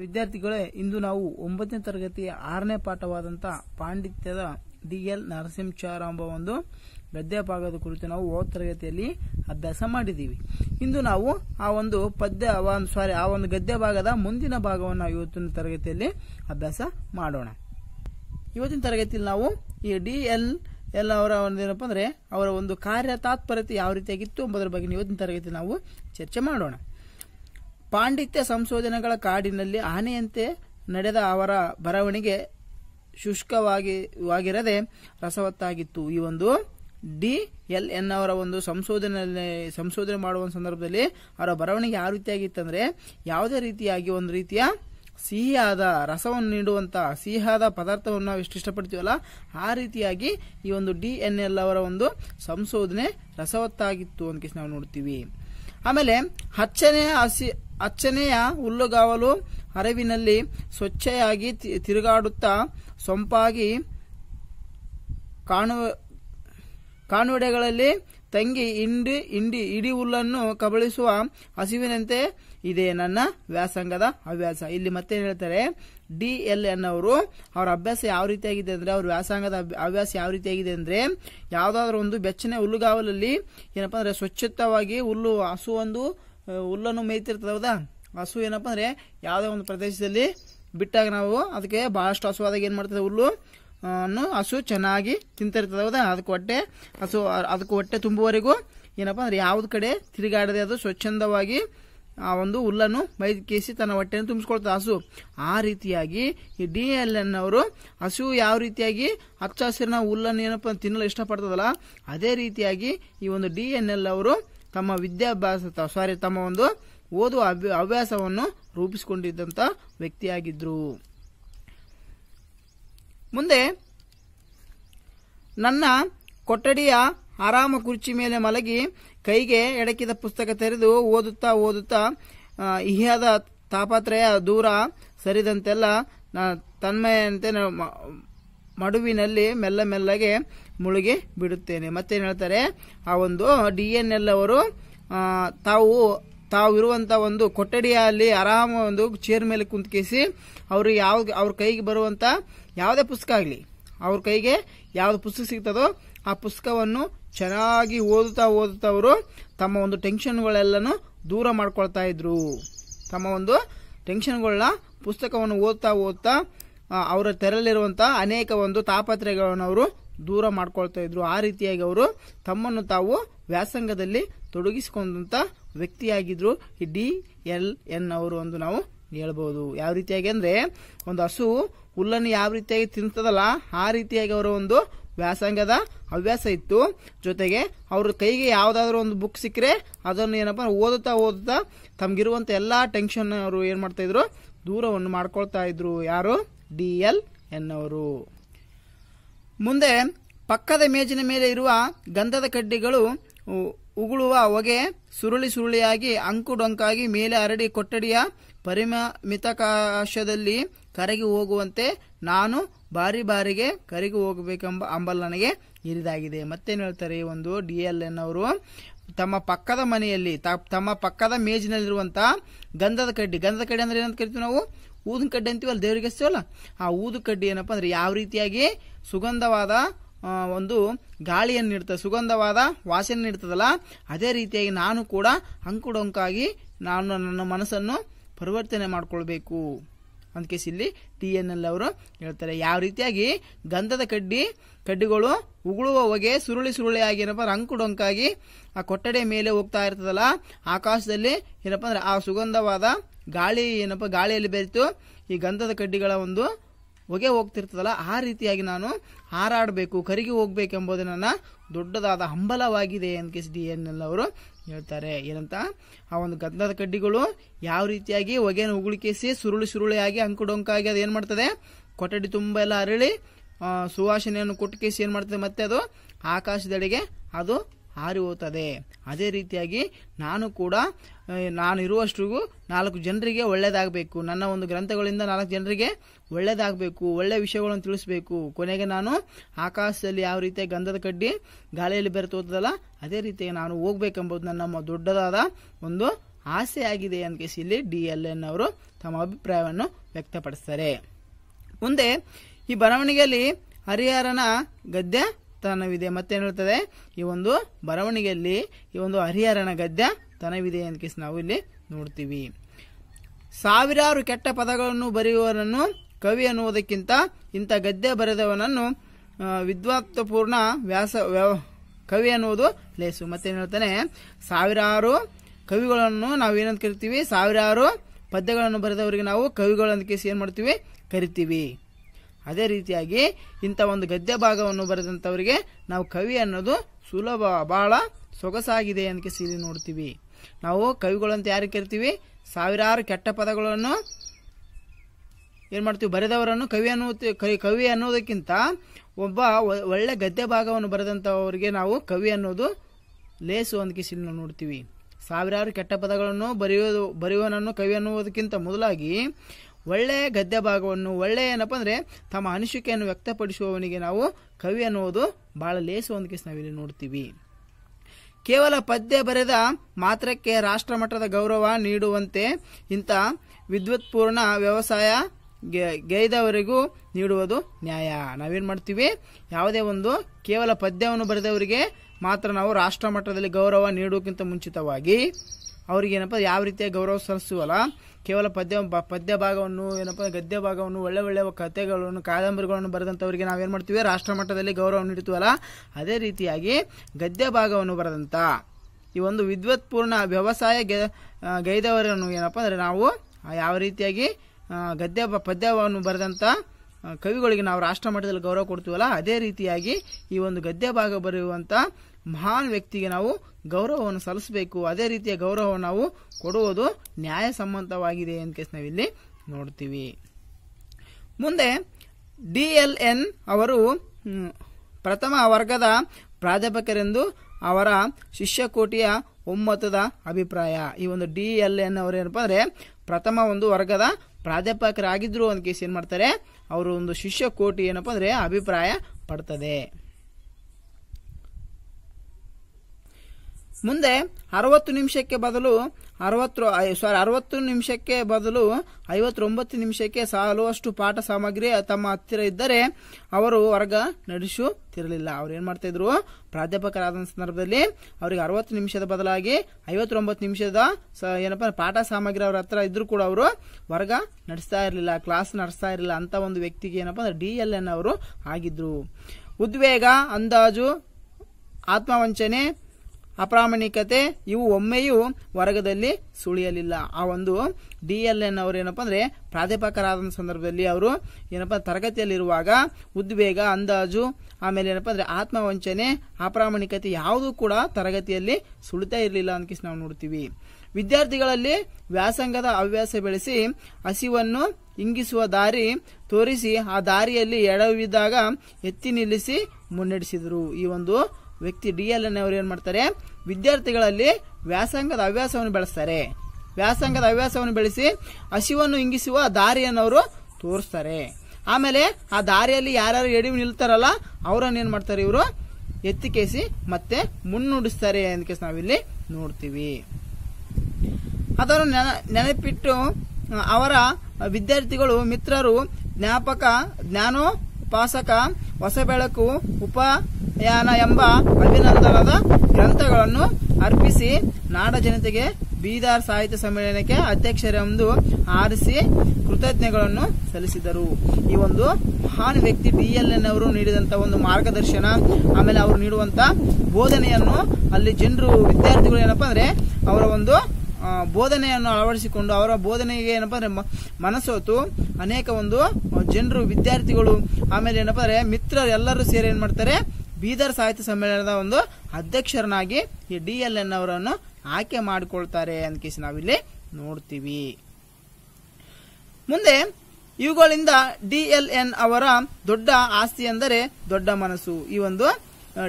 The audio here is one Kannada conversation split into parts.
ವಿದ್ಯಾರ್ಥಿಗಳೇ ಇಂದು ನಾವು ಒಂಬತ್ತನೇ ತರಗತಿಯ ಆರನೇ ಪಾಠವಾದಂತಹ ಪಾಂಡಿತ್ಯದ ಡಿ ಎಲ್ ನರಸಿಂಹಾರ ಎಂಬ ಒಂದು ಗದ್ಯ ಭಾಗದ ಕುರಿತು ನಾವು ಓದ್ ತರಗತಿಯಲ್ಲಿ ಅಭ್ಯಾಸ ಮಾಡಿದ್ದೀವಿ ಇಂದು ನಾವು ಆ ಒಂದು ಪದ್ಯ ಸಾರಿ ಆ ಒಂದು ಗದ್ಯ ಭಾಗದ ಮುಂದಿನ ಭಾಗವನ್ನು ಇವತ್ತಿನ ತರಗತಿಯಲ್ಲಿ ಅಭ್ಯಾಸ ಮಾಡೋಣ ಇವತ್ತಿನ ತರಗತಿಯಲ್ಲಿ ನಾವು ಈ ಡಿ ಎಲ್ ಎಲ್ ಅವರ ಒಂದೇನಪ್ಪ ಅಂದರೆ ಅವರ ಒಂದು ಕಾರ್ಯ ತಾತ್ಪರ್ಯತೆ ಯಾವ ರೀತಿಯಾಗಿತ್ತು ಎಂಬುದರ ಬಗ್ಗೆ ಇವತ್ತಿನ ತರಗತಿ ನಾವು ಚರ್ಚೆ ಮಾಡೋಣ ಪಾಂಡಿತ್ಯ ಸಂಶೋಧನೆಗಳ ಕಾಡಿನಲ್ಲಿ ಆನೆಯಂತೆ ನಡೆದ ಅವರ ಬರವಣಿಗೆ ಶುಷ್ಕವಾಗಿರದೆ ರಸವತ್ತಾಗಿತ್ತು ಈ ಒಂದು ಡಿ ಎಲ್ ಎನ್ ಅವರ ಒಂದು ಸಂಶೋಧನೆ ಸಂಶೋಧನೆ ಮಾಡುವ ಸಂದರ್ಭದಲ್ಲಿ ಅವರ ಬರವಣಿಗೆ ಯಾವ ರೀತಿಯಾಗಿತ್ತಂದ್ರೆ ಯಾವುದೇ ರೀತಿಯಾಗಿ ಒಂದು ರೀತಿಯ ಸಿಹಿಯಾದ ರಸವನ್ನು ನೀಡುವಂತಹ ಸಿಹಿಯಾದ ಪದಾರ್ಥವನ್ನು ನಾವು ಎಷ್ಟು ಇಷ್ಟಪಡ್ತೀವಲ್ಲ ಆ ರೀತಿಯಾಗಿ ಈ ಒಂದು ಡಿ ಎನ್ ಎಲ್ ಅವರ ಒಂದು ಸಂಶೋಧನೆ ರಸವತ್ತಾಗಿತ್ತು ಅಂತ ನಾವು ನೋಡ್ತೀವಿ ಆಮೇಲೆ ಹಚ್ಚನೆಯ ಹಸಿ ಅಚ್ಚನೆಯ ಹುಲ್ಲುಗಾವಲು ಹರವಿನಲ್ಲಿ ಸ್ವಚ್ಛೆಯಾಗಿ ತಿರುಗಾಡುತ್ತಾ ಸೊಂಪಾಗಿ ಕಾಣುವ ಕಾಣುವೆಡೆಗಳಲ್ಲಿ ತಂಗಿ ಇಂಡಿ ಇಂಡಿ ಇಡಿ ಹುಲ್ಲನ್ನು ಕಬಳಿಸುವ ಹಸಿವಿನಂತೆ ಇದೆ ನನ್ನ ವ್ಯಾಸಂಗದ ಹವ್ಯಾಸ ಇಲ್ಲಿ ಮತ್ತೆ ಹೇಳ್ತಾರೆ ಡಿ ಎಲ್ ಎನ್ ಅವರು ಅವರ ಅಭ್ಯಾಸ ಯಾವ ರೀತಿಯಾಗಿದೆ ಅಂದರೆ ಅವ್ರ ವ್ಯಾಸಂಗದ ಹವ್ಯಾಸ ಯಾವ ರೀತಿಯಾಗಿದೆ ಅಂದರೆ ಯಾವುದಾದ್ರೂ ಒಂದು ಬೆಚ್ಚನೆ ಹುಲ್ಲುಗಾವಲಲ್ಲಿ ಏನಪ್ಪ ಅಂದರೆ ಸ್ವಚ್ಛತವಾಗಿ ಹುಲ್ಲು ಹಸುವೊಂದು ಒಂದು ಹುಲ್ಲನ್ನು ಮೇಯ್ತಿರ್ತದೆ ಹೌದಾ ಹಸು ಏನಪ್ಪ ಅಂದರೆ ಯಾವುದೇ ಒಂದು ಪ್ರದೇಶದಲ್ಲಿ ಬಿಟ್ಟಾಗ ನಾವು ಅದಕ್ಕೆ ಬಹಳಷ್ಟು ಹಸುವಾದಾಗ ಏನು ಮಾಡ್ತದೆ ಹುಲ್ಲು ಅನ್ನು ಹಸು ಚೆನ್ನಾಗಿ ತಿಂತಿರ್ತದೆ ಹೌದಾ ಅದಕ್ಕೆ ಹೊಟ್ಟೆ ಹಸು ಅದಕ್ಕೆ ಹೊಟ್ಟೆ ತುಂಬುವವರೆಗೂ ಏನಪ್ಪ ಅಂದ್ರೆ ಯಾವ್ದು ಕಡೆ ತಿರುಗಾಡದೆ ಅದು ಸ್ವಚ್ಛಂದವಾಗಿ ಆ ಒಂದು ಹುಲ್ಲನ್ನು ಕೇಸಿ ತನ್ನ ಹೊಟ್ಟೆಯನ್ನು ತುಂಬಿಸ್ಕೊಳ್ತದೆ ಹಸು ಆ ರೀತಿಯಾಗಿ ಈ ಡಿ ಎಲ್ ಎನ್ ಅವರು ಹಸು ಯಾವ ರೀತಿಯಾಗಿ ಹಚ್ಚ ಹಸಿರಿನ ಹುಲ್ಲನ್ನು ಏನಪ್ಪ ತಿನ್ನಲು ಇಷ್ಟಪಡ್ತದಲ್ಲ ಅದೇ ರೀತಿಯಾಗಿ ಈ ಒಂದು ಡಿ ಎನ್ ಎಲ್ ಅವರು ತಮ್ಮ ವಿದ್ಯಾಭ್ಯಾಸ ಸಾರಿ ತಮ್ಮ ಒಂದು ಓದುವ ಹವ್ಯಾಸವನ್ನು ರೂಪಿಸಿಕೊಂಡಿದ್ದಂತ ವ್ಯಕ್ತಿಯಾಗಿದ್ದರು ಮುಂದೆ ನನ್ನ ಕೊಠಡಿಯ ಆರಾಮ ಕುರ್ಚಿ ಮೇಲೆ ಮಲಗಿ ಕೈಗೆ ಎಡಕಿದ ಪುಸ್ತಕ ತೆರೆದು ಓದುತ್ತಾ ಓದುತ್ತಾ ಇಹಿಯಾದ ತಾಪತ್ರಯ ದೂರ ಸರಿದಂತೆಲ್ಲ ತನ್ಮಯಂತೆ ಮಡುವಿನಲ್ಲಿ ಮೆಲ್ಲ ಮೆಲ್ಲಗೆ ಮುಳುಗಿ ಬಿಡುತ್ತೇನೆ ಮತ್ತೇನು ಹೇಳ್ತಾರೆ ಆ ಒಂದು ಡಿ ಎನ್ ಎಲ್ ಅವರು ತಾವು ತಾವು ಇರುವಂಥ ಒಂದು ಕೊಠಡಿಯಲ್ಲಿ ಆರಾಮ ಒಂದು ಚೇರ್ ಮೇಲೆ ಕುಂತ್ಕೇಸಿ ಅವರು ಯಾವ ಅವ್ರ ಕೈಗೆ ಬರುವಂಥ ಯಾವುದೇ ಪುಸ್ತಕ ಆಗಲಿ ಅವ್ರ ಕೈಗೆ ಯಾವ್ದು ಪುಸ್ತಕ ಸಿಗ್ತದೋ ಆ ಪುಸ್ತಕವನ್ನು ಚೆನ್ನಾಗಿ ಓದುತ್ತಾ ಓದುತ್ತಾ ಅವರು ತಮ್ಮ ಒಂದು ಟೆನ್ಷನ್ಗಳೆಲ್ಲನೂ ದೂರ ಮಾಡ್ಕೊಳ್ತಾ ಇದ್ರು ತಮ್ಮ ಒಂದು ಟೆನ್ಷನ್ಗಳನ್ನ ಪುಸ್ತಕವನ್ನು ಓದ್ತಾ ಓದ್ತಾ ಅವರ ತೆರಲಿರುವಂಥ ಅನೇಕ ಒಂದು ತಾಪತ್ರೆಗಳನ್ನು ಅವರು ದೂರ ಮಾಡ್ಕೊಳ್ತಾ ಇದ್ರು ಆ ರೀತಿಯಾಗಿ ಅವರು ತಮ್ಮನ್ನು ತಾವು ವ್ಯಾಸಂಗದಲ್ಲಿ ತೊಡಗಿಸಿಕೊಂಡಂತ ವ್ಯಕ್ತಿಯಾಗಿದ್ರು ಡಿ ಎಲ್ ಎನ್ ಅವರು ಒಂದು ನಾವು ಹೇಳ್ಬೋದು ಯಾವ ರೀತಿಯಾಗಿ ಅಂದ್ರೆ ಒಂದು ಹಸು ಹುಲ್ಲನ್ನು ಯಾವ ರೀತಿಯಾಗಿ ತಿಂತದಲ್ಲ ಆ ರೀತಿಯಾಗಿ ಅವರ ಒಂದು ವ್ಯಾಸಂಗದ ಹವ್ಯಾಸ ಇತ್ತು ಜೊತೆಗೆ ಅವ್ರ ಕೈಗೆ ಯಾವುದಾದ್ರೂ ಒಂದು ಬುಕ್ ಸಿಕ್ಕರೆ ಅದನ್ನು ಏನಪ್ಪ ಓದುತ್ತಾ ಓದುತ್ತಾ ತಮಗಿರುವಂಥ ಎಲ್ಲ ಟೆನ್ಷನ್ ಅವರು ಏನು ಮಾಡ್ತಾ ಇದ್ರು ದೂರವನ್ನು ಮಾಡ್ಕೊಳ್ತಾ ಇದ್ರು ಯಾರು ಡಿ ಎಲ್ ಎನ್ನುವರು ಮುಂದೆ ಪಕ್ಕದ ಮೇಜಿನ ಮೇಲೆ ಇರುವ ಗಂಧದ ಕಡ್ಡಿಗಳು ಉಗುಳುವ ಹೊಗೆ ಸುರುಳಿ ಸುರುಳಿಯಾಗಿ ಡೊಂಕಾಗಿ ಮೇಲೆ ಹರಡಿ ಕೊಠಡಿಯ ಪರಿಮಿತಕಾಶದಲ್ಲಿ ಕರಗಿ ಹೋಗುವಂತೆ ನಾನು ಬಾರಿ ಬಾರಿಗೆ ಕರಗಿ ಹೋಗಬೇಕೆಂಬ ಅಂಬಲ್ ನನಗೆ ಇರಿದಾಗಿದೆ ಮತ್ತೇನು ಹೇಳ್ತಾರೆ ಈ ಒಂದು ಡಿ ಎಲ್ ಎನ್ ಅವರು ತಮ್ಮ ಪಕ್ಕದ ಮನೆಯಲ್ಲಿ ತಮ್ಮ ಪಕ್ಕದ ಮೇಜಿನಲ್ಲಿರುವಂತಹ ಗಂಧದ ಕಡ್ಡಿ ಗಂಧದ ಕಡ್ಡಿ ಅಂದ್ರೆ ಏನಂತ ಕರಿತೀವಿ ನಾವು ಊದಿನ ಕಡ್ಡಿ ಅಂತೀವಲ್ಲ ದೇವ್ರಿಗೆ ಹಚ್ತೀವಲ್ಲ ಆ ಊದು ಕಡ್ಡಿ ಏನಪ್ಪ ಅಂದ್ರೆ ಯಾವ ರೀತಿಯಾಗಿ ಸುಗಂಧವಾದ ಒಂದು ಗಾಳಿಯನ್ನು ನೀಡ್ತದೆ ಸುಗಂಧವಾದ ವಾಸನೆ ನೀಡ್ತದಲ್ಲ ಅದೇ ರೀತಿಯಾಗಿ ನಾನು ಕೂಡ ಅಂಕುಡೊಂಕಾಗಿ ನಾನು ನನ್ನ ಮನಸ್ಸನ್ನು ಪರಿವರ್ತನೆ ಮಾಡಿಕೊಳ್ಬೇಕು ಅಂದ್ಕೇಸಿ ಇಲ್ಲಿ ಟಿ ಎನ್ ಎಲ್ ಅವರು ಹೇಳ್ತಾರೆ ಯಾವ ರೀತಿಯಾಗಿ ಗಂಧದ ಕಡ್ಡಿ ಕಡ್ಡಿಗಳು ಉಗುಳುವ ಹೊಗೆ ಸುರುಳಿ ಸುರುಳಿ ಆಗಿ ಏನಪ್ಪ ಅಂದ್ರೆ ಅಂಕುಡೊಂಕಾಗಿ ಆ ಕೊಠಡಿಯ ಮೇಲೆ ಹೋಗ್ತಾ ಇರ್ತದಲ್ಲ ಆಕಾಶದಲ್ಲಿ ಏನಪ್ಪ ಅಂದ್ರೆ ಆ ಸುಗಂಧವಾದ ಗಾಳಿ ಏನಪ್ಪ ಗಾಳಿಯಲ್ಲಿ ಬೆರೆತು ಈ ಗಂಧದ ಕಡ್ಡಿಗಳ ಒಂದು ಹೊಗೆ ಹೋಗ್ತಿರ್ತದಲ್ಲ ಆ ರೀತಿಯಾಗಿ ನಾನು ಹಾರಾಡಬೇಕು ಕರಿಗೆ ಹೋಗ್ಬೇಕೆಂಬುದು ನನ್ನ ದೊಡ್ಡದಾದ ಹಂಬಲವಾಗಿದೆ ಅಂತ K C D N L ಅವರು ಹೇಳ್ತಾರೆ ಏನಂತ ಆ ಒಂದು ಗಂಧದ ಕಡ್ಡಿಗಳು ಯಾವ ರೀತಿಯಾಗಿ ಹೊಗೆನ ಉಗುಳಿಕಿಸಿ ಸುರುಳಿ ಸುರುಳಿಯಾಗಿ ಅಂಕುಡೊಂಕಾಗಿ ಅದು ಏನು ಮಾಡ್ತದೆ ಕೊಠಡಿ ತುಂಬ ಎಲ್ಲ ಅರಳಿ ಸುವಾಸನೆಯನ್ನು ಕುಟ್ಕಿಸಿ ಏನು ಮಾಡ್ತದೆ ಮತ್ತೆ ಅದು ಆಕಾಶದೆಡೆಗೆ ಅದು ಹಾರಿ ಹೋಗ್ತದೆ ಅದೇ ರೀತಿಯಾಗಿ ನಾನು ಕೂಡ ನಾನು ಇರುವಷ್ಟಿಗೂ ನಾಲ್ಕು ಜನರಿಗೆ ಒಳ್ಳೆಯದಾಗಬೇಕು ನನ್ನ ಒಂದು ಗ್ರಂಥಗಳಿಂದ ನಾಲ್ಕು ಜನರಿಗೆ ಒಳ್ಳೆಯದಾಗಬೇಕು ಒಳ್ಳೆಯ ವಿಷಯಗಳನ್ನು ತಿಳಿಸಬೇಕು ಕೊನೆಗೆ ನಾನು ಆಕಾಶದಲ್ಲಿ ಯಾವ ರೀತಿಯ ಗಂಧದ ಕಡ್ಡಿ ಗಾಳಿಯಲ್ಲಿ ಬೆರೆತೋತದಲ್ಲ ಅದೇ ರೀತಿಯಾಗಿ ನಾನು ಹೋಗ್ಬೇಕೆಂಬುದು ನನ್ನ ದೊಡ್ಡದಾದ ಒಂದು ಆಸೆಯಾಗಿದೆ ಅನ್ಕೇಸಿ ಇಲ್ಲಿ ಡಿ ಎಲ್ ಎನ್ ಅವರು ತಮ್ಮ ಅಭಿಪ್ರಾಯವನ್ನು ವ್ಯಕ್ತಪಡಿಸ್ತಾರೆ ಮುಂದೆ ಈ ಬರವಣಿಗೆಯಲ್ಲಿ ಹರಿಹರನ ಗದ್ಯ ತನವಿದೆ ಮತ್ತೇನು ಹೇಳ್ತದೆ ಈ ಒಂದು ಬರವಣಿಗೆಯಲ್ಲಿ ಈ ಒಂದು ಹರಿಹರಣ ಗದ್ಯ ತನವಿದೆ ಅಂತ ನಾವು ಇಲ್ಲಿ ನೋಡ್ತೀವಿ ಸಾವಿರಾರು ಕೆಟ್ಟ ಪದಗಳನ್ನು ಬರೆಯುವವರನ್ನು ಕವಿ ಅನ್ನುವುದಕ್ಕಿಂತ ಇಂಥ ಗದ್ಯ ಬರೆದವನನ್ನು ವಿದ್ವತ್ಪೂರ್ಣ ವ್ಯಾಸ ಕವಿ ಅನ್ನುವುದು ಲೇಸು ಏನು ಹೇಳ್ತಾನೆ ಸಾವಿರಾರು ಕವಿಗಳನ್ನು ನಾವು ಏನಂತ ಕರಿತೀವಿ ಸಾವಿರಾರು ಪದ್ಯಗಳನ್ನು ಬರೆದವರಿಗೆ ನಾವು ಕವಿಗಳು ಕೇಸಿ ಏನು ಮಾಡ್ತೀವಿ ಕರಿತೀವಿ ಅದೇ ರೀತಿಯಾಗಿ ಇಂಥ ಒಂದು ಗದ್ಯ ಭಾಗವನ್ನು ಬರೆದಂಥವರಿಗೆ ನಾವು ಕವಿ ಅನ್ನೋದು ಸುಲಭ ಬಹಳ ಸೊಗಸಾಗಿದೆ ಅಂತ ಸೀದಿ ನೋಡ್ತೀವಿ ನಾವು ಕವಿಗಳಂತ ಯಾರು ಕರಿತೀವಿ ಸಾವಿರಾರು ಕೆಟ್ಟ ಪದಗಳನ್ನು ಏನು ಮಾಡ್ತೀವಿ ಬರೆದವರನ್ನು ಕವಿ ಅನ್ನೋ ಕವಿ ಅನ್ನೋದಕ್ಕಿಂತ ಒಬ್ಬ ಒಳ್ಳೆ ಗದ್ಯ ಭಾಗವನ್ನು ಬರೆದಂಥವರಿಗೆ ನಾವು ಕವಿ ಅನ್ನೋದು ಲೇಸು ಅಂದಕಿಸಿ ನಾವು ನೋಡ್ತೀವಿ ಸಾವಿರಾರು ಕೆಟ್ಟ ಪದಗಳನ್ನು ಬರೆಯೋದು ಬರೆಯುವನನ್ನು ಕವಿ ಅನ್ನುವುದಕ್ಕಿಂತ ಮೊದಲಾಗಿ ಒಳ್ಳೆಯ ಗದ್ಯ ಭಾಗವನ್ನು ಒಳ್ಳೆಯ ಏನಪ್ಪ ಅಂದರೆ ತಮ್ಮ ಅನಿಸಿಕೆಯನ್ನು ವ್ಯಕ್ತಪಡಿಸುವವನಿಗೆ ನಾವು ಕವಿ ಅನ್ನುವುದು ಬಹಳ ಲೇಸು ಒಂದಕ್ಕೆ ನಾವಿಲ್ಲಿ ನೋಡ್ತೀವಿ ಕೇವಲ ಪದ್ಯ ಬರೆದ ಮಾತ್ರಕ್ಕೆ ರಾಷ್ಟ್ರಮಟ್ಟದ ಗೌರವ ನೀಡುವಂತೆ ಇಂಥ ವಿದ್ವತ್ಪೂರ್ಣ ವ್ಯವಸಾಯ ಗೈದವರಿಗೂ ನೀಡುವುದು ನ್ಯಾಯ ನಾವೇನು ಮಾಡ್ತೀವಿ ಯಾವುದೇ ಒಂದು ಕೇವಲ ಪದ್ಯವನ್ನು ಬರೆದವರಿಗೆ ಮಾತ್ರ ನಾವು ರಾಷ್ಟ್ರ ಮಟ್ಟದಲ್ಲಿ ಗೌರವ ನೀಡೋಕ್ಕಿಂತ ಮುಂಚಿತವಾಗಿ ಅವ್ರಿಗೆ ಏನಪ್ಪ ಯಾವ ರೀತಿಯ ಗೌರವ ಸಲ್ಲಿಸುವಲ್ಲ ಕೇವಲ ಪದ್ಯ ಪದ್ಯ ಭಾಗವನ್ನು ಏನಪ್ಪ ಗದ್ಯ ಭಾಗವನ್ನು ಒಳ್ಳೆ ಒಳ್ಳೆಯ ಕಥೆಗಳನ್ನು ಕಾದಂಬರಿಗಳನ್ನು ಬರೆದಂಥವರಿಗೆ ನಾವೇನು ಮಾಡ್ತೀವಿ ರಾಷ್ಟ್ರ ಮಟ್ಟದಲ್ಲಿ ಗೌರವ ನೀಡ್ತೀವಲ್ಲ ಅದೇ ರೀತಿಯಾಗಿ ಗದ್ಯ ಭಾಗವನ್ನು ಬರೆದಂಥ ಈ ಒಂದು ವಿದ್ವತ್ಪೂರ್ಣ ವ್ಯವಸಾಯ ಗೈದವರನ್ನು ಏನಪ್ಪ ಅಂದರೆ ನಾವು ಯಾವ ರೀತಿಯಾಗಿ ಗದ್ಯ ಪದ್ಯವನ್ನು ಬರೆದಂಥ ಕವಿಗಳಿಗೆ ನಾವು ರಾಷ್ಟ್ರ ಮಟ್ಟದಲ್ಲಿ ಗೌರವ ಕೊಡ್ತೀವಲ್ಲ ಅದೇ ರೀತಿಯಾಗಿ ಈ ಒಂದು ಗದ್ಯ ಭಾಗ ಬರೆಯುವಂಥ ಮಹಾನ್ ವ್ಯಕ್ತಿಗೆ ನಾವು ಗೌರವವನ್ನು ಸಲ್ಲಿಸಬೇಕು ಅದೇ ರೀತಿಯ ಗೌರವವನ್ನು ನಾವು ಕೊಡುವುದು ನ್ಯಾಯಸಮ್ಮತವಾಗಿದೆ ಅಂತ ನಾವಿಲ್ಲಿ ನೋಡ್ತೀವಿ ಮುಂದೆ ಡಿ ಎಲ್ ಎನ್ ಅವರು ಪ್ರಥಮ ವರ್ಗದ ಪ್ರಾಧ್ಯಾಪಕರೆಂದು ಅವರ ಶಿಷ್ಯಕೋಟಿಯ ಒಮ್ಮತದ ಅಭಿಪ್ರಾಯ ಈ ಒಂದು ಡಿ ಎಲ್ ಎನ್ ಅವರು ಏನಪ್ಪ ಅಂದರೆ ಪ್ರಥಮ ಒಂದು ವರ್ಗದ ಪ್ರಾಧ್ಯಾಪಕರಾಗಿದ್ರು ಅಂತ ಕೇಸ್ ಏನು ಮಾಡ್ತಾರೆ ಅವರು ಒಂದು ಶಿಷ್ಯಕೋಟಿ ಏನಪ್ಪ ಅಂದರೆ ಅಭಿಪ್ರಾಯ ಪಡ್ತದೆ ಮುಂದೆ ಅರವತ್ತು ನಿಮಿಷಕ್ಕೆ ಬದಲು ಅರವತ್ತು ಸಾರಿ ಅರವತ್ತು ನಿಮಿಷಕ್ಕೆ ಬದಲು ಐವತ್ತೊಂಬತ್ತು ನಿಮಿಷಕ್ಕೆ ಸಾಲುವಷ್ಟು ಪಾಠ ಸಾಮಗ್ರಿ ತಮ್ಮ ಹತ್ತಿರ ಇದ್ದರೆ ಅವರು ವರ್ಗ ನಡೆಸುತ್ತಿರಲಿಲ್ಲ ಅವ್ರು ಏನು ಮಾಡ್ತಾ ಇದ್ರು ಪ್ರಾಧ್ಯಾಪಕರಾದ ಸಂದರ್ಭದಲ್ಲಿ ಅವರಿಗೆ ಅರವತ್ತು ನಿಮಿಷದ ಬದಲಾಗಿ ಐವತ್ತೊಂಬತ್ತು ನಿಮಿಷದ ಏನಪ್ಪ ಪಾಠ ಸಾಮಗ್ರಿ ಅವ್ರ ಹತ್ರ ಇದ್ರೂ ಕೂಡ ಅವರು ವರ್ಗ ನಡೆಸ್ತಾ ಇರಲಿಲ್ಲ ಕ್ಲಾಸ್ ನಡೆಸ್ತಾ ಇರಲಿಲ್ಲ ಅಂತ ಒಂದು ವ್ಯಕ್ತಿಗೆ ಏನಪ್ಪ ಅಂದ್ರೆ ಡಿ ಎಲ್ ಎನ್ ಅವರು ಆಗಿದ್ರು ಉದ್ವೇಗ ಅಂದಾಜು ಆತ್ಮವಂಚನೆ ಅಪ್ರಾಮಾಣಿಕತೆ ಇವು ಒಮ್ಮೆಯೂ ವರ್ಗದಲ್ಲಿ ಸುಳಿಯಲಿಲ್ಲ ಆ ಒಂದು ಡಿ ಎಲ್ ಎನ್ ಅವರು ಏನಪ್ಪ ಅಂದರೆ ಪ್ರಾಧ್ಯಾಪಕರಾದ ಸಂದರ್ಭದಲ್ಲಿ ಅವರು ಏನಪ್ಪ ತರಗತಿಯಲ್ಲಿರುವಾಗ ಉದ್ವೇಗ ಅಂದಾಜು ಆಮೇಲೆ ಏನಪ್ಪ ಅಂದರೆ ವಂಚನೆ ಅಪ್ರಾಮಾಣಿಕತೆ ಯಾವುದೂ ಕೂಡ ತರಗತಿಯಲ್ಲಿ ಸುಳಿತಾ ಇರಲಿಲ್ಲ ಅಂತ ನಾವು ನೋಡ್ತೀವಿ ವಿದ್ಯಾರ್ಥಿಗಳಲ್ಲಿ ವ್ಯಾಸಂಗದ ಹವ್ಯಾಸ ಬೆಳೆಸಿ ಹಸಿವನ್ನು ಇಂಗಿಸುವ ದಾರಿ ತೋರಿಸಿ ಆ ದಾರಿಯಲ್ಲಿ ಎಡವಿದಾಗ ಎತ್ತಿ ನಿಲ್ಲಿಸಿ ಮುನ್ನಡೆಸಿದರು ಈ ಒಂದು ವ್ಯಕ್ತಿ ಡಿ ಎಲ್ ಎನ್ ಅವರು ಏನು ಮಾಡ್ತಾರೆ ವಿದ್ಯಾರ್ಥಿಗಳಲ್ಲಿ ವ್ಯಾಸಂಗದ ಹವ್ಯಾಸವನ್ನು ಬೆಳೆಸ್ತಾರೆ ವ್ಯಾಸಂಗದ ಹವ್ಯಾಸವನ್ನು ಬೆಳೆಸಿ ಹಸಿವನ್ನು ಇಂಗಿಸುವ ದಾರಿಯನ್ನು ಅವರು ತೋರಿಸ್ತಾರೆ ಆಮೇಲೆ ಆ ದಾರಿಯಲ್ಲಿ ಯಾರ್ಯಾರು ಎಡಿವು ನಿಲ್ತಾರಲ್ಲ ಅವರನ್ನು ಏನು ಮಾಡ್ತಾರೆ ಇವರು ಎತ್ತಿಕೇಸಿ ಮತ್ತೆ ಮುನ್ನುಡಿಸ್ತಾರೆ ಅಂತ ನಾವಿಲ್ಲಿ ನೋಡ್ತೀವಿ ಅದನ್ನು ನೆನ ನೆನಪಿಟ್ಟು ಅವರ ವಿದ್ಯಾರ್ಥಿಗಳು ಮಿತ್ರರು ಜ್ಞಾಪಕ ಜ್ಞಾನೋ ಉಪಾಸಕ ಬೆಳಕು ಉಪಯಾನ ಎಂಬ ಅಭಿನಂದನದ ಗ್ರಂಥಗಳನ್ನು ಅರ್ಪಿಸಿ ನಾಡ ಜನತೆಗೆ ಬೀದಾರ್ ಸಾಹಿತ್ಯ ಸಮ್ಮೇಳನಕ್ಕೆ ಅಧ್ಯಕ್ಷರೆಂದು ಆರಿಸಿ ಕೃತಜ್ಞಗಳನ್ನು ಸಲ್ಲಿಸಿದರು ಈ ಒಂದು ಮಹಾನ್ ವ್ಯಕ್ತಿ ಬಿ ಎಲ್ ಎನ್ ಅವರು ನೀಡಿದಂತ ಒಂದು ಮಾರ್ಗದರ್ಶನ ಆಮೇಲೆ ಅವರು ನೀಡುವಂತ ಬೋಧನೆಯನ್ನು ಅಲ್ಲಿ ಜನರು ವಿದ್ಯಾರ್ಥಿಗಳು ಏನಪ್ಪಾ ಅಂದ್ರೆ ಅವರ ಒಂದು ಬೋಧನೆಯನ್ನು ಅಳವಡಿಸಿಕೊಂಡು ಅವರ ಬೋಧನೆಗೆ ಏನಪ್ಪಾ ಅಂದ್ರೆ ಮನಸ್ಸೋತು ಅನೇಕ ಒಂದು ಜನರು ವಿದ್ಯಾರ್ಥಿಗಳು ಆಮೇಲೆ ಏನಪ್ಪ ಅಂದ್ರೆ ಮಿತ್ರರು ಎಲ್ಲರೂ ಸೇರಿ ಏನ್ ಮಾಡ್ತಾರೆ ಬೀದರ್ ಸಾಹಿತ್ಯ ಸಮ್ಮೇಳನದ ಒಂದು ಅಧ್ಯಕ್ಷರನ್ನಾಗಿ ಈ ಡಿ ಎಲ್ ಎನ್ ಅವರನ್ನು ಆಯ್ಕೆ ಮಾಡಿಕೊಳ್ತಾರೆ ಅಂತ ನಾವಿಲ್ಲಿ ನೋಡ್ತೀವಿ ಮುಂದೆ ಇವುಗಳಿಂದ ಡಿ ಎಲ್ ಎನ್ ಅವರ ದೊಡ್ಡ ಆಸ್ತಿ ಅಂದರೆ ದೊಡ್ಡ ಮನಸ್ಸು ಈ ಒಂದು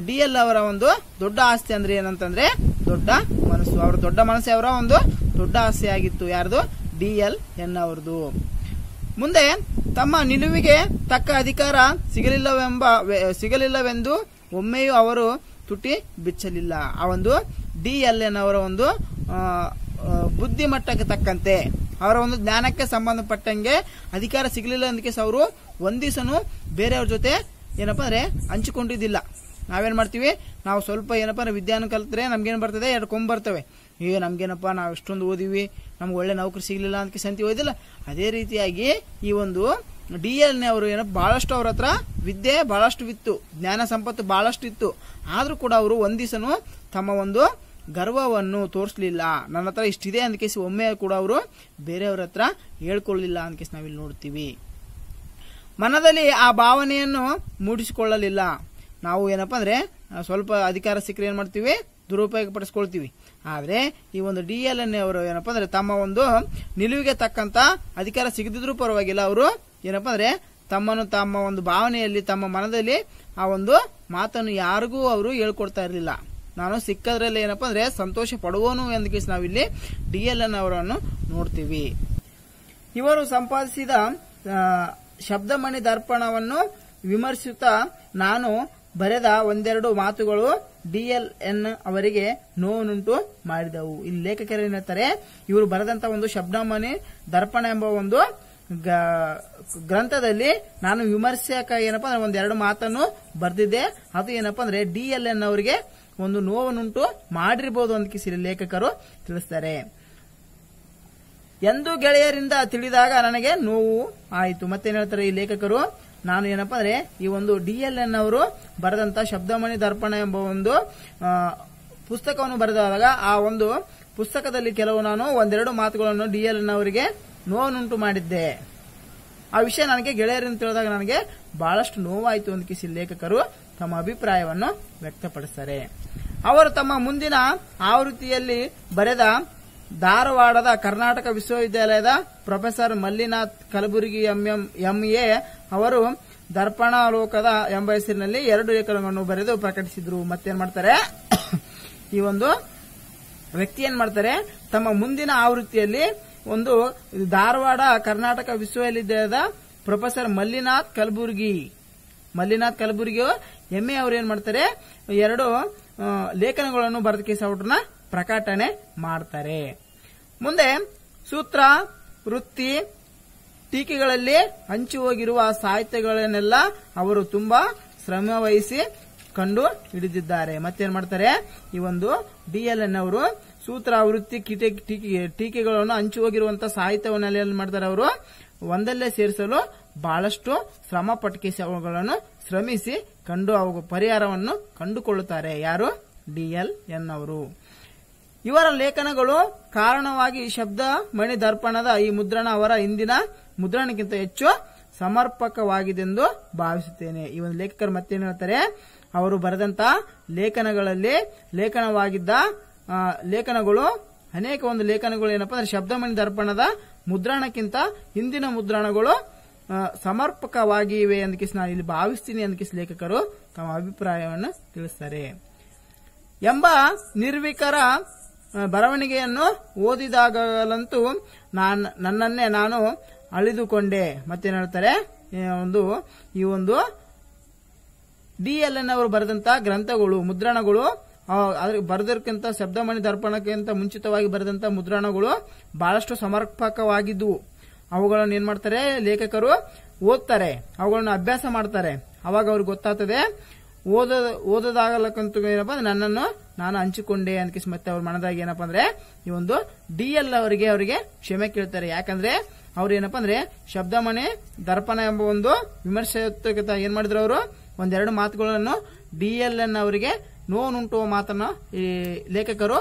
ಡಿ ಎಲ್ ಅವರ ಒಂದು ದೊಡ್ಡ ಆಸ್ತಿ ಅಂದ್ರೆ ಏನಂತಂದ್ರೆ ದೊಡ್ಡ ಮನಸ್ಸು ಅವರ ದೊಡ್ಡ ಮನಸ್ಸು ಅವರ ಒಂದು ದೊಡ್ಡ ಆಸ್ತಿ ಆಗಿತ್ತು ಯಾರ್ದು ಡಿ ಎಲ್ ಎನ್ ಅವರದು ಮುಂದೆ ತಮ್ಮ ನಿಲುವಿಗೆ ತಕ್ಕ ಅಧಿಕಾರ ಸಿಗಲಿಲ್ಲವೆಂಬ ಸಿಗಲಿಲ್ಲವೆಂದು ಒಮ್ಮೆಯೂ ಅವರು ತುಟಿ ಬಿಚ್ಚಲಿಲ್ಲ ಆ ಒಂದು ಡಿ ಎಲ್ ಎನ್ ಅವರ ಒಂದು ಬುದ್ಧಿಮಟ್ಟಕ್ಕೆ ತಕ್ಕಂತೆ ಅವರ ಒಂದು ಜ್ಞಾನಕ್ಕೆ ಸಂಬಂಧಪಟ್ಟಂಗೆ ಅಧಿಕಾರ ಸಿಗಲಿಲ್ಲ ಅಂದಕ್ಕೆ ಅವರು ಒಂದಿಸನು ಬೇರೆಯವ್ರ ಜೊತೆ ಏನಪ್ಪ ಅಂದ್ರೆ ಹಂಚಿಕೊಂಡಿದ್ದಿಲ್ಲ ನಾವೇನ್ ಮಾಡ್ತೀವಿ ನಾವು ಸ್ವಲ್ಪ ಏನಪ್ಪ ಅಂದ್ರೆ ವಿದ್ಯಾನ ಕಲ್ತ್ರೆ ನಮ್ಗೇನು ಬರ್ತದೆ ಎರಡು ಕೊಂಬ್ ಬರ್ತವೆ ಏ ನಮಗೇನಪ್ಪ ನಾವು ಎಷ್ಟೊಂದು ಓದಿವಿ ನಮ್ಗೆ ಒಳ್ಳೆ ನೌಕರಿ ಸಿಗಲಿಲ್ಲ ಅಂತ ಸಂತಿ ಓದಿಲ್ಲ ಅದೇ ರೀತಿಯಾಗಿ ಈ ಒಂದು ಡಿ ಎಲ್ನೇ ಅವರು ಏನಪ್ಪ ಭಾಳಷ್ಟು ಅವ್ರ ಹತ್ರ ವಿದ್ಯೆ ಭಾಳಷ್ಟು ವಿತ್ತು ಜ್ಞಾನ ಸಂಪತ್ತು ಭಾಳಷ್ಟು ಇತ್ತು ಆದರೂ ಕೂಡ ಅವರು ಒಂದಿಸನು ತಮ್ಮ ಒಂದು ಗರ್ವವನ್ನು ತೋರಿಸಲಿಲ್ಲ ನನ್ನ ಹತ್ರ ಇಷ್ಟಿದೆ ಕೇಸಿ ಒಮ್ಮೆ ಕೂಡ ಅವರು ಬೇರೆಯವ್ರ ಹತ್ರ ಹೇಳ್ಕೊಳ್ಲಿಲ್ಲ ಅಂದಕೇಸಿ ನಾವಿಲ್ಲಿ ನೋಡ್ತೀವಿ ಮನದಲ್ಲಿ ಆ ಭಾವನೆಯನ್ನು ಮೂಡಿಸಿಕೊಳ್ಳಲಿಲ್ಲ ನಾವು ಏನಪ್ಪ ಅಂದರೆ ಸ್ವಲ್ಪ ಅಧಿಕಾರ ಸಿಕ್ಕರೆ ಏನು ಮಾಡ್ತೀವಿ ದುರುಪಯೋಗ ಪಡಿಸ್ಕೊಳ್ತೀವಿ ಆದರೆ ಈ ಒಂದು ಡಿ ಎಲ್ ಎನ್ ಅವರು ಏನಪ್ಪ ತಮ್ಮ ಒಂದು ನಿಲುವಿಗೆ ತಕ್ಕಂತ ಅಧಿಕಾರ ಸಿಗದಿದ್ರೂ ಪರವಾಗಿಲ್ಲ ಅವರು ಏನಪ್ಪ ಅಂದ್ರೆ ತಮ್ಮನ್ನು ತಮ್ಮ ಒಂದು ಭಾವನೆಯಲ್ಲಿ ತಮ್ಮ ಮನದಲ್ಲಿ ಆ ಒಂದು ಮಾತನ್ನು ಯಾರಿಗೂ ಅವರು ಹೇಳ್ಕೊಡ್ತಾ ಇರಲಿಲ್ಲ ನಾನು ಸಿಕ್ಕದ್ರಲ್ಲಿ ಏನಪ್ಪ ಅಂದ್ರೆ ಸಂತೋಷ ಪಡುವನು ಎಂದು ನಾವಿಲ್ಲಿ ಡಿ ಎಲ್ ಎನ್ ಅವರನ್ನು ನೋಡ್ತೀವಿ ಇವರು ಸಂಪಾದಿಸಿದ ಶಬ್ದಮಣಿ ದರ್ಪಣವನ್ನು ವಿಮರ್ಶಿಸುತ್ತಾ ನಾನು ಬರೆದ ಒಂದೆರಡು ಮಾತುಗಳು ಡಿಎಲ್ಎನ್ ಅವರಿಗೆ ನೋವನ್ನುಂಟು ಮಾಡಿದವು ಇಲ್ಲಿ ಲೇಖಕರು ಹೇಳ್ತಾರೆ ಇವರು ಬರೆದಂತ ಒಂದು ಶಬ್ದಮನಿ ದರ್ಪಣ ಎಂಬ ಒಂದು ಗ್ರಂಥದಲ್ಲಿ ನಾನು ವಿಮರ್ಶಕ ಏನಪ್ಪಾ ಅಂದ್ರೆ ಒಂದೆರಡು ಮಾತನ್ನು ಬರೆದಿದ್ದೆ ಅದು ಏನಪ್ಪಾ ಅಂದ್ರೆ ಡಿಎಲ್ಎನ್ ಅವರಿಗೆ ಒಂದು ನೋವನ್ನುಂಟು ಮಾಡಿರ್ಬೋದು ಅಂತ ಕಿಸಿರಿ ಲೇಖಕರು ತಿಳಿಸ್ತಾರೆ ಎಂದು ಗೆಳೆಯರಿಂದ ತಿಳಿದಾಗ ನನಗೆ ನೋವು ಆಯಿತು ಮತ್ತೇನ್ ಹೇಳ್ತಾರೆ ಈ ಲೇಖಕರು ನಾನು ಏನಪ್ಪಾ ಅಂದ್ರೆ ಈ ಒಂದು ಡಿ ಎಲ್ ಎನ್ ಅವರು ಬರೆದಂತ ಶಬ್ದಮಣಿ ದರ್ಪಣ ಎಂಬ ಒಂದು ಪುಸ್ತಕವನ್ನು ಬರೆದಾದಾಗ ಆ ಒಂದು ಪುಸ್ತಕದಲ್ಲಿ ಕೆಲವು ನಾನು ಒಂದೆರಡು ಮಾತುಗಳನ್ನು ಡಿ ಎಲ್ ಎನ್ ಅವರಿಗೆ ನೋವನ್ನುಂಟು ಮಾಡಿದ್ದೆ ಆ ವಿಷಯ ನನಗೆ ಗೆಳೆಯರಿಂದ ತಿಳಿದಾಗ ನನಗೆ ಬಹಳಷ್ಟು ನೋವಾಯಿತು ಅಂತ ಕಿಸಿ ಲೇಖಕರು ತಮ್ಮ ಅಭಿಪ್ರಾಯವನ್ನು ವ್ಯಕ್ತಪಡಿಸ್ತಾರೆ ಅವರು ತಮ್ಮ ಮುಂದಿನ ಆವೃತ್ತಿಯಲ್ಲಿ ಬರೆದ ಧಾರವಾಡದ ಕರ್ನಾಟಕ ವಿಶ್ವವಿದ್ಯಾಲಯದ ಪ್ರೊಫೆಸರ್ ಮಲ್ಲಿನಾಥ್ ಕಲಬುರಗಿ ಎಂಎ ಅವರು ದರ್ಪಣಾಲೋಕದ ಎಂಬ ಹೆಸರಿನಲ್ಲಿ ಎರಡು ಲೇಖನಗಳನ್ನು ಬರೆದು ಪ್ರಕಟಿಸಿದ್ರು ಮತ್ತೇನ್ ಮಾಡ್ತಾರೆ ಈ ಒಂದು ವ್ಯಕ್ತಿ ಏನ್ ಮಾಡ್ತಾರೆ ತಮ್ಮ ಮುಂದಿನ ಆವೃತ್ತಿಯಲ್ಲಿ ಒಂದು ಧಾರವಾಡ ಕರ್ನಾಟಕ ವಿಶ್ವವಿದ್ಯಾಲಯದ ಪ್ರೊಫೆಸರ್ ಮಲ್ಲಿನಾಥ್ ಕಲಬುರಗಿ ಮಲ್ಲಿನಾಥ್ ಕಲಬುರಗಿ ಎಂಎ ಅವರು ಏನ್ ಮಾಡ್ತಾರೆ ಎರಡು ಲೇಖನಗಳನ್ನು ಬರೆದಕ್ಕೆ ಸೌಟನ್ನ ಪ್ರಕಟಣೆ ಮಾಡ್ತಾರೆ ಮುಂದೆ ಸೂತ್ರ ವೃತ್ತಿ ಟೀಕೆಗಳಲ್ಲಿ ಹಂಚಿ ಹೋಗಿರುವ ಸಾಹಿತ್ಯಗಳನ್ನೆಲ್ಲ ಅವರು ತುಂಬಾ ಶ್ರಮ ವಹಿಸಿ ಕಂಡು ಹಿಡಿದಿದ್ದಾರೆ ಮತ್ತೇನ್ ಮಾಡ್ತಾರೆ ಈ ಒಂದು ಡಿ ಎಲ್ ಅವರು ಸೂತ್ರ ವೃತ್ತಿ ಕೀಟ ಟೀಕೆ ಟೀಕೆಗಳನ್ನು ಹಂಚಿ ಹೋಗಿರುವಂತಹ ಸಾಹಿತ್ಯವನ್ನೆಲ್ಲ ಏನ್ ಮಾಡ್ತಾರೆ ಅವರು ಒಂದಲ್ಲೇ ಸೇರಿಸಲು ಬಹಳಷ್ಟು ಶ್ರಮ ಪಟ್ಕಿಸಿ ಅವುಗಳನ್ನು ಶ್ರಮಿಸಿ ಕಂಡು ಅವು ಪರಿಹಾರವನ್ನು ಕಂಡುಕೊಳ್ಳುತ್ತಾರೆ ಯಾರು ಡಿ ಎಲ್ ಅವರು ಇವರ ಲೇಖನಗಳು ಕಾರಣವಾಗಿ ಈ ಶಬ್ದ ಮಣಿ ದರ್ಪಣದ ಈ ಮುದ್ರಣ ಅವರ ಹಿಂದಿನ ಮುದ್ರಣಕ್ಕಿಂತ ಹೆಚ್ಚು ಸಮರ್ಪಕವಾಗಿದೆ ಎಂದು ಭಾವಿಸುತ್ತೇನೆ ಈ ಒಂದು ಲೇಖಕರು ಮತ್ತೇನು ಹೇಳ್ತಾರೆ ಅವರು ಬರೆದಂತ ಲೇಖನಗಳಲ್ಲಿ ಲೇಖನವಾಗಿದ್ದ ಲೇಖನಗಳು ಅನೇಕ ಒಂದು ಲೇಖನಗಳು ಏನಪ್ಪಾ ಅಂದ್ರೆ ಶಬ್ದಮಣಿ ದರ್ಪಣದ ಮುದ್ರಣಕ್ಕಿಂತ ಹಿಂದಿನ ಮುದ್ರಣಗಳು ಸಮರ್ಪಕವಾಗಿವೆ ಅಂದಕಿಸ್ ನಾನು ಇಲ್ಲಿ ಭಾವಿಸ್ತೀನಿ ಅಂದಕಿಸ್ ಲೇಖಕರು ತಮ್ಮ ಅಭಿಪ್ರಾಯವನ್ನು ತಿಳಿಸ್ತಾರೆ ಎಂಬ ನಿರ್ವಿಕರ ಬರವಣಿಗೆಯನ್ನು ಓದಿದಾಗಲಂತೂ ನಾನು ನನ್ನನ್ನೇ ನಾನು ಅಳಿದುಕೊಂಡೆ ಮತ್ತೇನು ಹೇಳ್ತಾರೆ ಒಂದು ಈ ಒಂದು ಡಿ ಎಲ್ ಎನ್ ಅವರು ಬರೆದಂತಹ ಗ್ರಂಥಗಳು ಮುದ್ರಣಗಳು ಬರೆದಕ್ಕಿಂತ ಶಬ್ದಮಣಿ ದರ್ಪಣಕ್ಕಿಂತ ಮುಂಚಿತವಾಗಿ ಬರೆದಂತಹ ಮುದ್ರಣಗಳು ಬಹಳಷ್ಟು ಸಮರ್ಪಕವಾಗಿದ್ದವು ಅವುಗಳನ್ನು ಏನ್ ಮಾಡ್ತಾರೆ ಲೇಖಕರು ಓದ್ತಾರೆ ಅವುಗಳನ್ನು ಅಭ್ಯಾಸ ಮಾಡ್ತಾರೆ ಅವಾಗ ಅವ್ರಿಗೆ ಗೊತ್ತಾಗ್ತದೆ ಓದ ಏನಪ್ಪ ಏನಪ್ಪಾ ನನ್ನನ್ನು ನಾನು ಹಂಚಿಕೊಂಡೆ ಅನ್ಕಿಸ್ ಮತ್ತೆ ಅವ್ರ ಮನದಾಗ ಏನಪ್ಪ ಅಂದ್ರೆ ಈ ಒಂದು ಡಿ ಎಲ್ ಅವರಿಗೆ ಅವರಿಗೆ ಕ್ಷಮೆ ಕೇಳ್ತಾರೆ ಯಾಕಂದ್ರೆ ಅವ್ರು ಏನಪ್ಪಾ ಅಂದ್ರೆ ಶಬ್ದಮನೆ ದರ್ಪಣ ಎಂಬ ಒಂದು ವಿಮರ್ಶಾತ್ಮಕ ಏನ್ ಮಾಡಿದ್ರು ಅವರು ಒಂದೆರಡು ಮಾತುಗಳನ್ನು ಡಿ ಎಲ್ ಎನ್ ಅವರಿಗೆ ನೋವುಂಟು ಮಾತನ್ನ ಈ ಲೇಖಕರು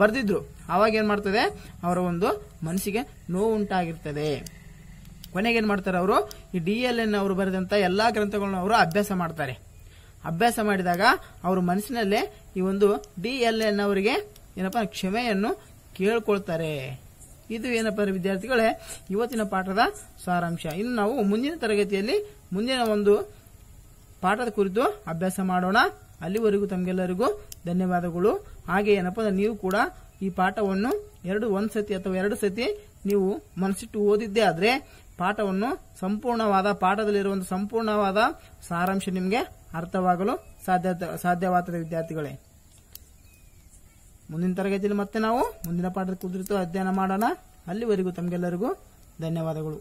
ಬರೆದಿದ್ರು ಅವಾಗ ಏನ್ ಮಾಡ್ತದೆ ಅವರ ಒಂದು ಮನಸ್ಸಿಗೆ ನೋವುಂಟಾಗಿರ್ತದೆ ಉಂಟಾಗಿರ್ತದೆ ಕೊನೆಗೆ ಏನ್ ಮಾಡ್ತಾರೆ ಅವರು ಈ ಡಿ ಎಲ್ ಎನ್ ಅವರು ಬರೆದಂತ ಎಲ್ಲಾ ಗ್ರಂಥಗಳನ್ನ ಅವರು ಅಭ್ಯಾಸ ಮಾಡ್ತಾರೆ ಅಭ್ಯಾಸ ಮಾಡಿದಾಗ ಅವ್ರ ಮನಸ್ಸಿನಲ್ಲೇ ಈ ಒಂದು ಡಿ ಎಲ್ ಎನ್ ಅವರಿಗೆ ಏನಪ್ಪ ಕ್ಷಮೆಯನ್ನು ಕೇಳಿಕೊಳ್ತಾರೆ ಇದು ಏನಪ್ಪ ವಿದ್ಯಾರ್ಥಿಗಳೇ ಇವತ್ತಿನ ಪಾಠದ ಸಾರಾಂಶ ಇನ್ನು ನಾವು ಮುಂದಿನ ತರಗತಿಯಲ್ಲಿ ಮುಂದಿನ ಒಂದು ಪಾಠದ ಕುರಿತು ಅಭ್ಯಾಸ ಮಾಡೋಣ ಅಲ್ಲಿವರೆಗೂ ತಮಗೆಲ್ಲರಿಗೂ ಧನ್ಯವಾದಗಳು ಹಾಗೆ ಏನಪ್ಪ ನೀವು ಕೂಡ ಈ ಪಾಠವನ್ನು ಎರಡು ಒಂದು ಸತಿ ಅಥವಾ ಎರಡು ಸತಿ ನೀವು ಮನಸ್ಸಿಟ್ಟು ಓದಿದ್ದೇ ಆದರೆ ಪಾಠವನ್ನು ಸಂಪೂರ್ಣವಾದ ಪಾಠದಲ್ಲಿರುವಂತಹ ಸಂಪೂರ್ಣವಾದ ಸಾರಾಂಶ ನಿಮಗೆ ಅರ್ಥವಾಗಲು ಸಾಧ್ಯ ಸಾಧ್ಯವಾದ ವಿದ್ಯಾರ್ಥಿಗಳೇ ಮುಂದಿನ ತರಗತಿಯಲ್ಲಿ ಮತ್ತೆ ನಾವು ಮುಂದಿನ ಪಾಠ ಕುದುರಿತು ಅಧ್ಯಯನ ಮಾಡೋಣ ಅಲ್ಲಿವರೆಗೂ ತಮಗೆಲ್ಲರಿಗೂ ಧನ್ಯವಾದಗಳು